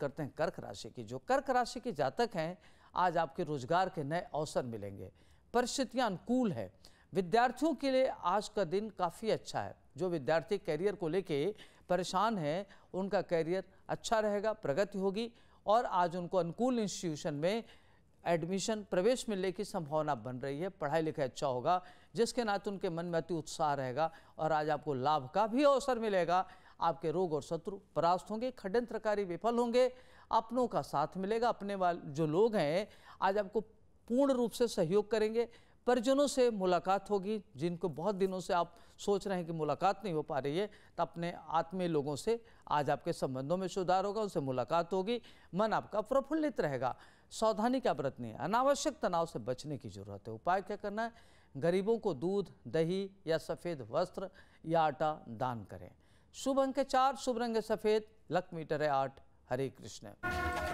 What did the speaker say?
करते हैं कर्क राशि की जो कर्क राशि के जातक हैं आज आपके रोजगार के नए अवसर मिलेंगे परिस्थितियाँ अनुकूल है विद्यार्थियों के लिए आज का दिन काफ़ी अच्छा है जो विद्यार्थी कैरियर को लेके परेशान हैं उनका कैरियर अच्छा रहेगा प्रगति होगी और आज उनको अनुकूल इंस्टीट्यूशन में एडमिशन प्रवेश मिलने की संभावना बन रही है पढ़ाई लिखाई अच्छा होगा जिसके नाते उनके मन में अति उत्साह रहेगा और आज आपको लाभ का भी अवसर मिलेगा आपके रोग और शत्रु परास्त होंगे खडंत्रकारी विफल होंगे अपनों का साथ मिलेगा अपने वाले जो लोग हैं आज आपको पूर्ण रूप से सहयोग करेंगे परिजनों से मुलाकात होगी जिनको बहुत दिनों से आप सोच रहे हैं कि मुलाकात नहीं हो पा रही है तो अपने आत्मीय लोगों से आज आपके संबंधों में सुधार होगा उनसे मुलाकात होगी मन आपका प्रफुल्लित रहेगा सावधानी क्या बरतनी है अनावश्यक तनाव से बचने की जरूरत है उपाय क्या करना है गरीबों को दूध दही या सफ़ेद वस्त्र या आटा दान करें शुभ अंक चार शुभ रंग सफ़ेद लक मीटर है आठ हरे कृष्ण